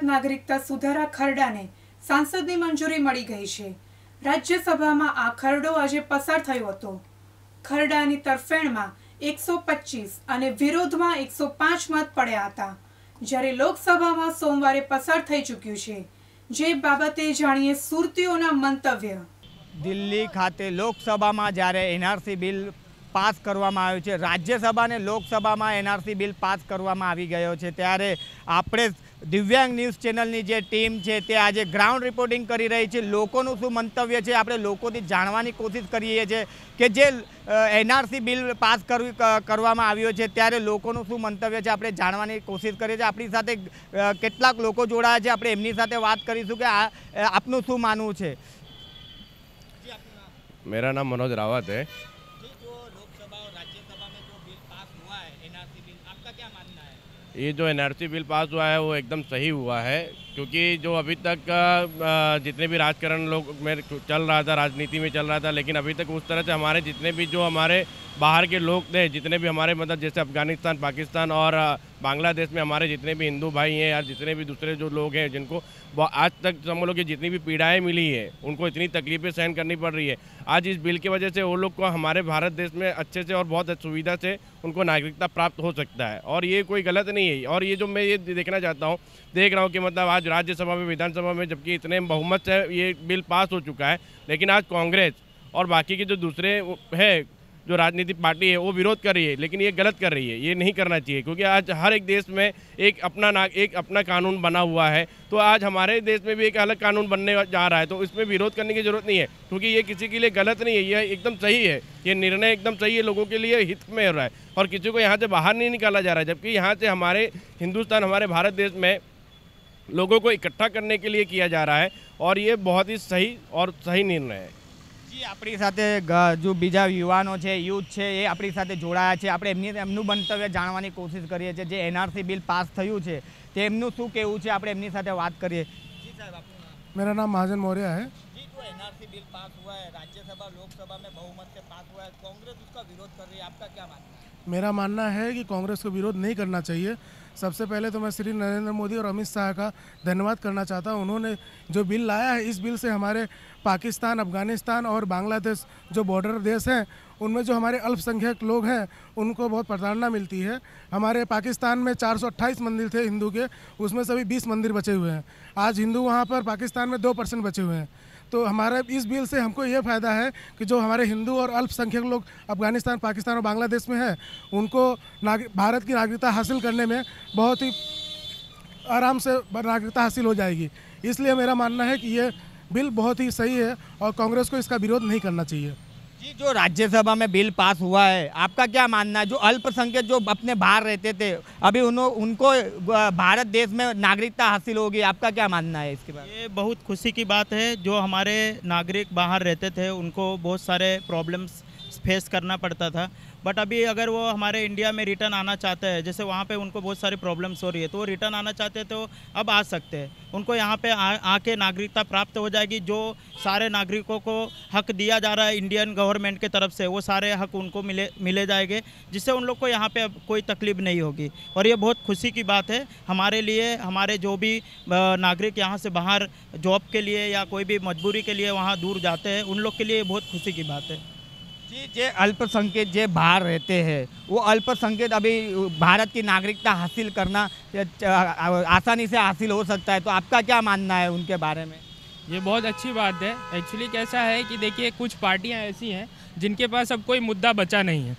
નાગરિકત્વ નાગરિકતા સુધારા ખરડાને સાંસદની મંજૂરી મળી ગઈ છે રાજ્યસભામાં આ ખરડો આજે પસાર થયો હતો ખરડાની તરફેણમાં એકસો પચીસ અને વિરોધમાં એકસો પાંચ મત પડ્યા હતા જ્યારે લોકસભામાં સોમવારે પસાર થઈ ચૂક્યું છે જે બાબતે જાણીએ સુરતીઓના મંતવ્ય દિલ્હી ખાતે લોકસભામાં જ્યારે એનઆરસી બિલ પાસ કરવામાં આવ્યું છે રાજ્યસભા અને લોકસભામાં એનઆરસી બિલ પાસ કરવામાં આવી ગયો છે ત્યારે આપણે દિવ્યાંગ ન્યૂઝ ચેનલની જે ટીમ છે તે આજે ગ્રાઉન્ડ રિપોર્ટિંગ કરી રહી છે લોકોનું શું મંતવ્ય છે આપણે લોકોથી જાણવાની કોશિશ કરીએ છીએ કે જે એનઆરસી બિલ પાસ કરવી કરવામાં આવ્યો છે ત્યારે લોકોનું શું મંતવ્ય છે આપણે જાણવાની કોશિશ કરીએ છીએ આપણી સાથે કેટલાક લોકો જોડાયા છે આપણે એમની સાથે વાત કરીશું કે આ આપનું શું માનવું છે મેરા નામ મનોજ રાવત હૈ ये जो एनआरसी बिल पास हुआ है वो एकदम सही हुआ है क्योंकि जो अभी तक जितने भी राजकरण लोग में चल रहा था राजनीति में चल रहा था लेकिन अभी तक उस तरह से हमारे जितने भी जो हमारे बाहर के लोग थे जितने भी हमारे मतलब जैसे अफगानिस्तान पाकिस्तान और बांग्लादेश में हमारे जितने भी हिंदू भाई हैं या जितने भी दूसरे जो लोग हैं जिनको आज तक समझ लो कि जितनी भी पीड़ाएँ मिली है उनको इतनी तकलीफें सहन करनी पड़ रही है आज इस बिल की वजह से वो लोग को हमारे भारत देश में अच्छे से और बहुत सुविधा से उनको नागरिकता प्राप्त हो सकता है और ये कोई गलत नहीं है और ये जो मैं ये देखना चाहता हूँ देख रहा हूँ कि मतलब आज राज्यसभा में विधानसभा में जबकि इतने बहुमत से ये बिल पास हो चुका है लेकिन आज कांग्रेस और बाकी के जो दूसरे है जो राजनीतिक पार्टी है वो विरोध कर रही है लेकिन ये गलत कर रही है ये नहीं करना चाहिए क्योंकि आज हर एक देश में एक अपना ना एक अपना कानून बना हुआ है तो आज हमारे देश में भी एक अलग कानून बनने जा रहा है तो इसमें विरोध करने की ज़रूरत नहीं है क्योंकि ये किसी के लिए गलत नहीं है ये एकदम सही है ये निर्णय एकदम सही है लोगों के लिए हित में हो रहा है और किसी को यहाँ से बाहर नहीं निकाला जा रहा है जबकि यहाँ से हमारे हिंदुस्तान हमारे भारत देश में लोगों को इकट्ठा करने के लिए किया जा रहा है और ये बहुत ही सही और सही निर्णय है जी आपरी साथे जो bija युवाનો છે યુથ છે એ આપરી સાથે જોડાયા છે આપણે એમની એમનું બનતવ જાણવાની કોશિશ કરીએ છે જે એનઆરસી બિલ પાસ થયું છે તેમનું શું કહેવું છે આપણે એમની સાથે વાત કરીએ જી સાહેબ મેરા નામ મહાજન મોરિયા હે જી તો એનઆરસી બિલ પાસ ہوا હે રાજ્યસભા લોકસભા મે બહુમત સે પાસ ہوا હે કોંગ્રેસ ઉસકા વિરોધ કર રહી હે આપકા ક્યા મત હે મેરા માનના હે કે કોંગ્રેસ કો વિરોધ નહીં કરના ચાહીએ सबसे पहले तो मैं श्री नरेंद्र मोदी और अमित शाह का धन्यवाद करना चाहता हूँ उन्होंने जो बिल लाया है इस बिल से हमारे पाकिस्तान अफगानिस्तान और बांग्लादेश जो बॉर्डर देश हैं उनमें जो हमारे अल्पसंख्यक लोग हैं उनको बहुत प्रताड़ना मिलती है हमारे पाकिस्तान में चार मंदिर थे हिंदू के उसमें सभी 20 मंदिर बचे हुए हैं आज हिंदू वहाँ पर पाकिस्तान में दो परसेंट बचे हुए हैं तो हमारा इस बिल से हमको ये फ़ायदा है कि जो हमारे हिंदू और अल्पसंख्यक लोग अफगानिस्तान पाकिस्तान और बांग्लादेश में हैं उनको भारत की नागरिकता हासिल करने में बहुत ही आराम से नागरिकता हासिल हो जाएगी इसलिए मेरा मानना है कि ये बिल बहुत ही सही है और कांग्रेस को इसका विरोध नहीं करना चाहिए जी जो राज्यसभा में बिल पास हुआ है आपका क्या मानना है जो अल्पसंख्यक जो अपने बाहर रहते थे अभी उन्हों उनको भारत देश में नागरिकता हासिल होगी आपका क्या मानना है इसके बाद ये बहुत खुशी की बात है जो हमारे नागरिक बाहर रहते थे उनको बहुत सारे प्रॉब्लम्स फेस करना पड़ता था बट अभी अगर वो हमारे इंडिया में रिटर्न आना चाहते हैं जैसे वहाँ पे उनको बहुत सारी प्रॉब्लम्स हो रही है तो वो रिटर्न आना चाहते हैं तो अब आ सकते हैं उनको यहाँ पे आके नागरिकता प्राप्त हो जाएगी जो सारे नागरिकों को हक दिया जा रहा है इंडियन गवर्नमेंट के तरफ से वो सारे हक उनको मिले मिले जाएंगे जिससे उन लोग को यहाँ पर अब कोई तकलीफ नहीं होगी और ये बहुत खुशी की बात है हमारे लिए हमारे जो भी नागरिक यहाँ से बाहर जॉब के लिए या कोई भी मजबूरी के लिए वहाँ दूर जाते हैं उन लोग के लिए बहुत खुशी की बात है जी जे अल्पसंख्यक जे बाहर रहते हैं वो अल्पसंख्यक अभी भारत की नागरिकता हासिल करना आसानी से हासिल हो सकता है तो आपका क्या मानना है उनके बारे में ये बहुत अच्छी बात है एक्चुअली कैसा है कि देखिए कुछ पार्टियां ऐसी हैं जिनके पास अब कोई मुद्दा बचा नहीं है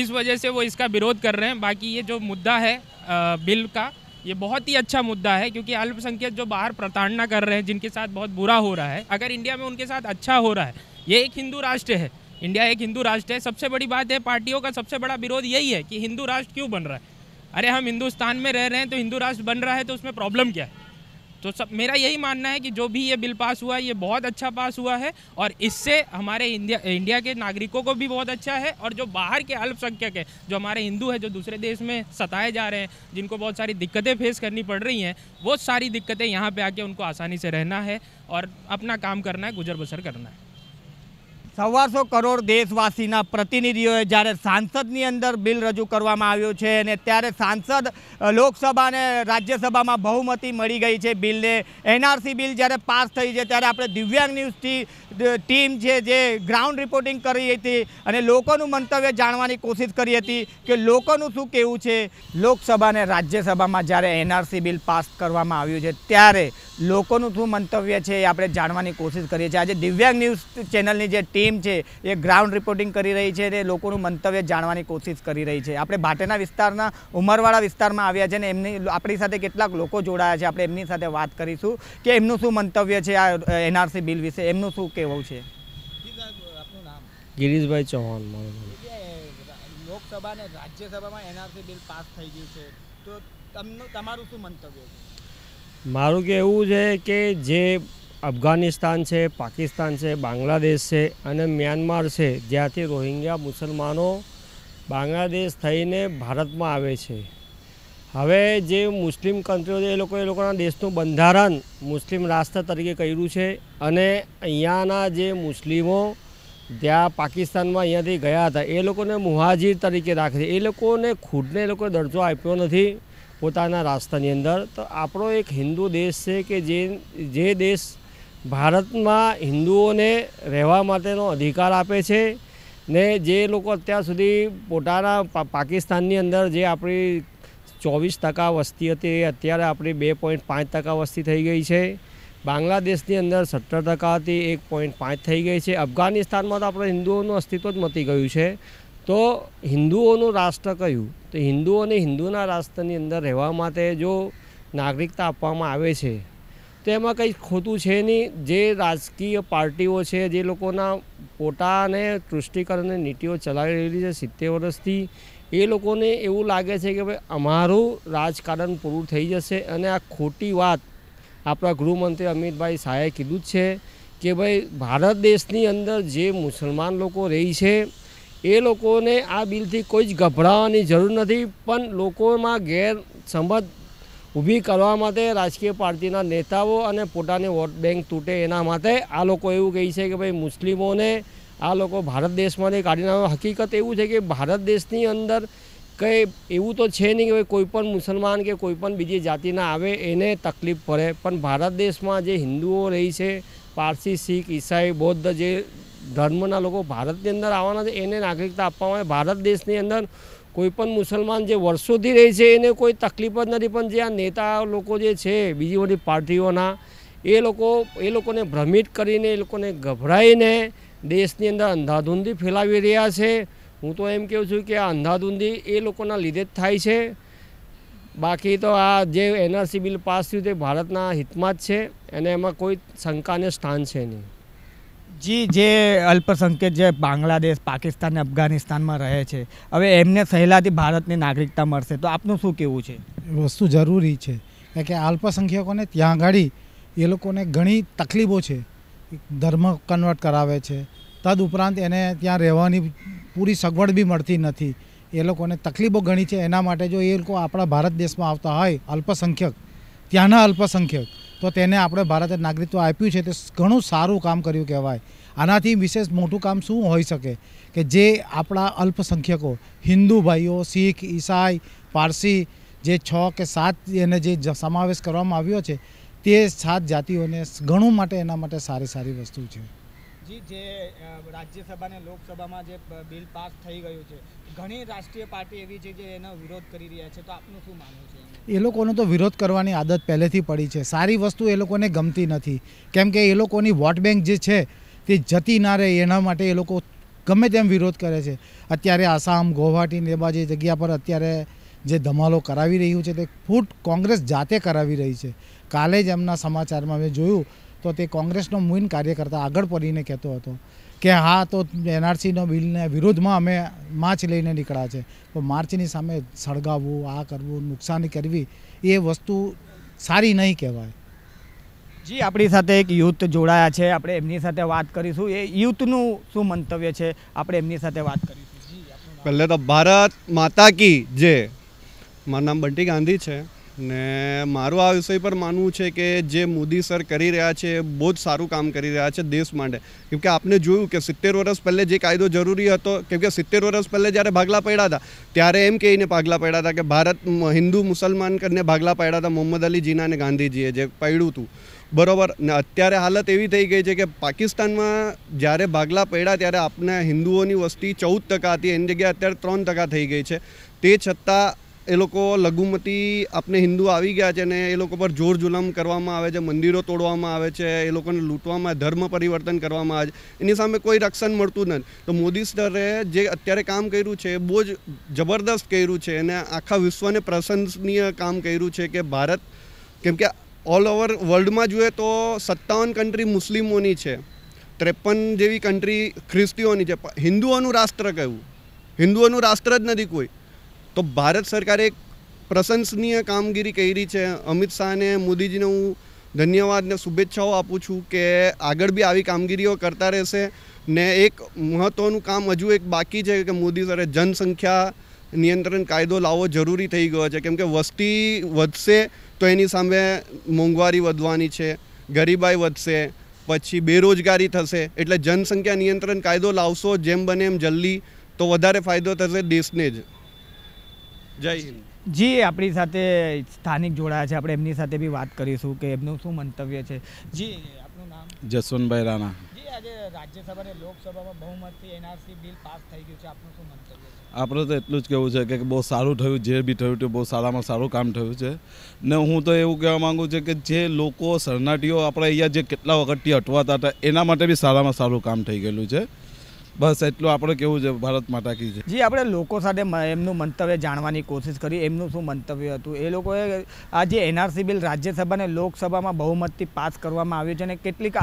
इस वजह से वो इसका विरोध कर रहे हैं बाकी ये जो मुद्दा है आ, बिल का ये बहुत ही अच्छा मुद्दा है क्योंकि अल्पसंख्यक जो बाहर प्रताड़ना कर रहे हैं जिनके साथ बहुत बुरा हो रहा है अगर इंडिया में उनके साथ अच्छा हो रहा है ये एक हिंदू राष्ट्र है इंडिया एक हिंदू राष्ट्र है सबसे बड़ी बात है पार्टियों का सबसे बड़ा विरोध यही है कि हिंदू राष्ट्र क्यों बन रहा है अरे हम हिंदुस्तान में रह रहे हैं तो हिंदू राष्ट्र बन रहा है तो उसमें प्रॉब्लम क्या है तो सब मेरा यही मानना है कि जो भी ये बिल पास हुआ है ये बहुत अच्छा पास हुआ है और इससे हमारे इंडिया इंडिया के नागरिकों को भी बहुत अच्छा है और जो बाहर के अल्पसंख्यक है जो हमारे हिंदू है जो दूसरे देश में सताए जा रहे हैं जिनको बहुत सारी दिक्कतें फेस करनी पड़ रही हैं वो सारी दिक्कतें यहाँ पर आके उनको आसानी से रहना है और अपना काम करना है गुजर बसर करना है સવાસો કરોડ દેશવાસીના પ્રતિનિધિઓએ જ્યારે સાંસદની અંદર બિલ રજૂ કરવામાં આવ્યું છે અને ત્યારે સાંસદ લોકસભા અને રાજ્યસભામાં બહુમતી મળી ગઈ છે બિલને એનઆરસી બિલ જ્યારે પાસ થઈ છે ત્યારે આપણે દિવ્યાંગ ન્યૂઝથી ટીમ છે જે ગ્રાઉન્ડ રિપોર્ટિંગ કરી હતી અને લોકોનું મંતવ્ય જાણવાની કોશિશ કરી હતી કે લોકોનું શું કેવું છે લોકસભા અને રાજ્યસભામાં જ્યારે એનઆરસી બિલ પાસ કરવામાં આવ્યું છે ત્યારે લોકોનું શું મંતવ્ય છે એ આપણે જાણવાની કોશિશ કરીએ છીએ આજે દિવ્યાંગ ન્યૂઝ ચેનલની જે ટીમ ટીમ છે એ ગ્રાઉન્ડ રિપોર્ટિંગ કરી રહી છે અને લોકોનું મંતવ્ય જાણવાની કોશિશ કરી રહી છે આપણે ભાટેના વિસ્તારના ઉમરવાળા વિસ્તારમાં આવ્યા છે અને એમની આપણી સાથે કેટલાક લોકો જોડાયા છે આપણે એમની સાથે વાત કરીશું કે એમનું શું મંતવ્ય છે આ એનઆરસી બિલ વિશે એમનું શું કહેવું છે ગિરીશભાઈ ચૌહાણ મારું લોકસભા અને રાજ્યસભામાં એનઆરસી બિલ પાસ થઈ ગયું છે તો તમનું તમારું શું મંતવ્ય છે મારું કહેવું છે કે જે અફઘાનિસ્તાન છે પાકિસ્તાન છે બાંગ્લાદેશ છે અને મ્યાનમાર છે જ્યાંથી રોહિંગ્યા મુસલમાનો બાંગ્લાદેશ થઈને ભારતમાં આવે છે હવે જે મુસ્લિમ કન્ટ્રીઓ છે એ લોકો એ લોકોના દેશનું બંધારણ મુસ્લિમ રાષ્ટ્ર તરીકે કર્યું છે અને અહીંયાના જે મુસ્લિમો ત્યાં પાકિસ્તાનમાં અહીંયાથી ગયા હતા એ લોકોને મુહાજીર તરીકે રાખે છે એ લોકોને ખુદને એ લોકોએ દરજ્જો આપ્યો નથી પોતાના રાસ્તાની અંદર તો આપણો એક હિન્દુ દેશ છે કે જે જે દેશ ભારતમાં હિન્દુઓને રહેવા માટેનો અધિકાર આપે છે ને જે લોકો અત્યાર સુધી પોતાના પાકિસ્તાનની અંદર જે આપણી ચોવીસ ટકા વસ્તી હતી એ અત્યારે આપણી બે પોઈન્ટ પાંચ ટકા વસ્તી થઈ ગઈ છે બાંગ્લાદેશની અંદર સત્તર ટકા હતી એક પોઈન્ટ પાંચ થઈ ગઈ છે અફઘાનિસ્તાનમાં તો આપણે હિન્દુઓનું અસ્તિત્વ જ મટી ગયું છે તો હિન્દુઓનું રાષ્ટ્ર કયું તો હિન્દુઓને હિન્દુના રાષ્ટ્રની અંદર રહેવા માટે જો નાગરિકતા આપવામાં આવે છે તો એમાં કંઈ ખોટું છે નહીં જે રાજકીય પાર્ટીઓ છે જે લોકોના પોતાને તૃષ્ટિકરણની નીતિઓ ચલાવી રહેલી છે સિત્તેર વર્ષથી એ લોકોને એવું લાગે છે કે ભાઈ અમારું રાજકારણ પૂરું થઈ જશે અને આ ખોટી વાત આપણા ગૃહમંત્રી અમિતભાઈ શાહે કીધું જ છે કે ભાઈ ભારત દેશની અંદર જે મુસલમાન લોકો રહે છે એ લોકોને આ બિલથી કોઈ જ ગભરાવાની જરૂર નથી પણ લોકોમાં ગેરસમજ ઊભી કરવા માટે રાજકીય પાર્ટીના નેતાઓ અને પોતાની વોટ બેંક તૂટે એના માટે આ લોકો એવું કહે છે કે ભાઈ મુસ્લિમોને આ લોકો ભારત દેશમાંથી કાઢીને નાખવા હકીકત એવું છે કે ભારત દેશની અંદર કંઈ એવું તો છે નહીં કે ભાઈ કોઈપણ મુસલમાન કે કોઈપણ બીજી જાતિના આવે એને તકલીફ પડે પણ ભારત દેશમાં જે હિન્દુઓ રહે છે પારસી શીખ ઈસાઈ બૌદ્ધ જે ધર્મના લોકો ભારતની અંદર આવવાના છે એને નાગરિકતા આપવામાં આવે ભારત દેશની અંદર કોઈપણ મુસલમાન જે વર્ષોથી રહે છે એને કોઈ તકલીફ જ નથી પણ જે આ નેતા લોકો જે છે બીજી બધી પાર્ટીઓના એ લોકો એ લોકોને ભ્રમિત કરીને એ લોકોને ગભરાઈને દેશની અંદર અંધાધૂંધી ફેલાવી રહ્યા છે હું તો એમ કહું છું કે આ અંધાધૂંધી એ લોકોના લીધે જ થાય છે બાકી તો આ જે એનઆરસી બિલ પાસ થયું તે ભારતના હિતમાં જ છે અને એમાં કોઈ શંકાને સ્થાન છે નહીં જી જે અલ્પસંખ્યક જે બાંગ્લાદેશ પાકિસ્તાન અને અફઘાનિસ્તાનમાં રહે છે હવે એમને સહેલાથી ભારતની નાગરિકતા મળશે તો આપનું શું કહેવું છે વસ્તુ જરૂરી છે કારણ કે અલ્પસંખ્યકોને ત્યાં આગળ એ લોકોને ઘણી તકલીફો છે ધર્મ કન્વર્ટ કરાવે છે તદ ઉપરાંત એને ત્યાં રહેવાની પૂરી સગવડ બી મળતી નથી એ લોકોને તકલીફો ઘણી છે એના માટે જો એ લોકો આપણા ભારત દેશમાં આવતા હોય અલ્પસંખ્યક ત્યાંના અલ્પસંખ્યક તો તેને આપણે ભારતે નાગરિકત્વ આપ્યું છે તે ઘણું સારું કામ કર્યું કહેવાય આનાથી વિશેષ મોટું કામ શું હોઈ શકે કે જે આપણા અલ્પસંખ્યકો હિન્દુ ભાઈઓ શીખ ઈસાઈ પારસી જે છ કે સાત એને જે સમાવેશ કરવામાં આવ્યો છે તે સાત જાતિઓને ઘણું માટે એના માટે સારી સારી વસ્તુ છે જી જે રાજ્યસભા અને લોકસભામાં જે બિલ પાસ થઈ ગયું છે ઘણી રાષ્ટ્રીય પાર્ટી એવી છે જે એનો વિરોધ કરી રહ્યા છે તો આપનું શું માનવું છે એ લોકોનો તો વિરોધ કરવાની આદત પહેલેથી પડી છે સારી વસ્તુ એ લોકોને ગમતી નથી કેમ કે એ લોકોની વોટ બેંક જે છે તે જતી ના રહે એના માટે એ લોકો ગમે તેમ વિરોધ કરે છે અત્યારે આસામ ગૌહાટી ને બાજુ જગ્યા પર અત્યારે જે ધમાલો કરાવી રહ્યું છે તે ફૂટ કોંગ્રેસ જાતે કરાવી રહી છે કાલે જ એમના સમાચારમાં મેં જોયું તો તે કોંગ્રેસનો મૂન કાર્યકર્તા આગળ પડીને કહેતો હતો કે હા તો એનઆરસીનો બિલને વિરોધમાં અમે માર્ચ લઈને નીકળ્યા છે તો માર્ચની સામે સળગાવવું આ કરવું નુકસાની કરવી એ વસ્તુ સારી નહીં કહેવાય જી આપણી સાથે એક યુથ જોડાયા છે આપણે એમની સાથે વાત કરીશું એ યુથનું શું મંતવ્ય છે આપણે એમની સાથે વાત કરીશું પહેલે તો ભારત માતા કી જે મારું નામ બંટી ગાંધી છે ને મારું આ વિષય પર માનવું છે કે જે મોદી સર કરી રહ્યા છે બહુ જ સારું કામ કરી રહ્યા છે દેશ માટે કેમકે આપણે જોયું કે સિત્તેર વર્ષ પહેલે જે કાયદો જરૂરી હતો કેમકે સિત્તેર વર્ષ પહેલે જ્યારે ભાગલા પડ્યા હતા ત્યારે એમ કહીને ભાગલા પડ્યા હતા કે ભારત હિન્દુ મુસલમાન કરીને ભાગલા પડ્યા હતા મોહમ્મદ અલી જીના અને ગાંધીજીએ જે પડ્યું હતું બરોબર ને અત્યારે હાલત એવી થઈ ગઈ છે કે પાકિસ્તાનમાં જ્યારે ભાગલા પડ્યા ત્યારે આપણે હિન્દુઓની વસ્તી ચૌદ ટકા હતી એની જગ્યાએ અત્યારે ત્રણ ટકા થઈ ગઈ છે તે છતાં એ લોકો લઘુમતી આપણે હિન્દુ આવી ગયા છે ને એ લોકો પર જોર જુલમ કરવામાં આવે છે મંદિરો તોડવામાં આવે છે એ લોકોને લૂંટવામાં ધર્મ પરિવર્તન કરવામાં આવે છે એની સામે કોઈ રક્ષણ મળતું નથી તો મોદી સ્તરે જે અત્યારે કામ કર્યું છે બહુ જ જબરદસ્ત કર્યું છે અને આખા વિશ્વને પ્રશંસનીય કામ કર્યું છે કે ભારત કેમ કે ઓલ ઓવર વર્લ્ડમાં જોઈએ તો સત્તાવન કન્ટ્રી મુસ્લિમોની છે ત્રેપન જેવી કન્ટ્રી ખ્રિસ્તીઓની છે હિન્દુઓનું રાષ્ટ્ર કહ્યું હિન્દુઓનું રાષ્ટ્ર જ નથી કોઈ તો ભારત સરકારે એક પ્રશંસનીય કામગીરી કરી છે અમિત શાહને મોદીજીને હું ધન્યવાદ ને શુભેચ્છાઓ આપું છું કે આગળ બી આવી કામગીરીઓ કરતા રહેશે ને એક મહત્ત્વનું કામ હજુ એક બાકી છે કે મોદી સરે જનસંખ્યા નિયંત્રણ કાયદો લાવવો જરૂરી થઈ ગયો છે કેમ કે વસ્તી વધશે તો એની સામે મોંઘવારી વધવાની છે ગરીબાઈ વધશે પછી બેરોજગારી થશે એટલે જનસંખ્યા નિયંત્રણ કાયદો લાવશો જેમ બને એમ જલ્દી તો વધારે ફાયદો થશે દેશને જ જય જી આપણી સાથે સ્થાનિક જોડાયા છે આપણે એમની સાથે બી વાત કરીશું કે એમનું શું મંતવ્ય છે જી આપનું નામ જસવંતભાઈ રાણા જી આજે રાજ્યસભા લોકસભામાં બહુમતથી એનઆરસી બિલ પાસ થઈ ગયું છે આપનું શું મંતવ્ય છે તો એટલું જ કહેવું છે કે બહુ સારું થયું જે બી થયું તે બહુ સારામાં સારું કામ થયું છે ને હું તો એવું કહેવા માગું છું કે જે લોકો શરણાટીઓ આપણે અહીંયા જે કેટલા વખતથી અટવાતા હતા એના માટે બી સારામાં સારું કામ થઈ ગયેલું છે બસ એટલું આપણે કેવું છે ભારત માતા કી છે જી આપણે લોકો સાથે એમનું મંતવ્ય જાણવાની કોશિશ કરી એમનું શું મંતવ્ય હતું એ લોકોએ આ જે એનઆરસી બિલ રાજ્યસભા અને લોકસભામાં બહુમતથી પાસ કરવામાં આવ્યું છે અને કેટલીક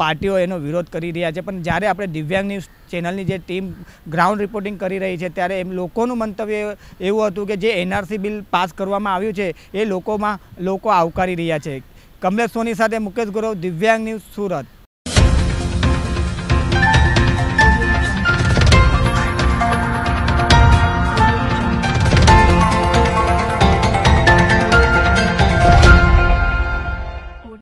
પાર્ટીઓ એનો વિરોધ કરી રહ્યા છે પણ જ્યારે આપણે દિવ્યાંગ ન્યૂઝ ચેનલની જે ટીમ ગ્રાઉન્ડ રિપોર્ટિંગ કરી રહી છે ત્યારે એમ લોકોનું મંતવ્ય એવું હતું કે જે એનઆરસી બિલ પાસ કરવામાં આવ્યું છે એ લોકોમાં લોકો આવકારી રહ્યા છે કમલેશ સોની સાથે મુકેશ ગુરવ દિવ્યાંગ ન્યૂઝ સુરત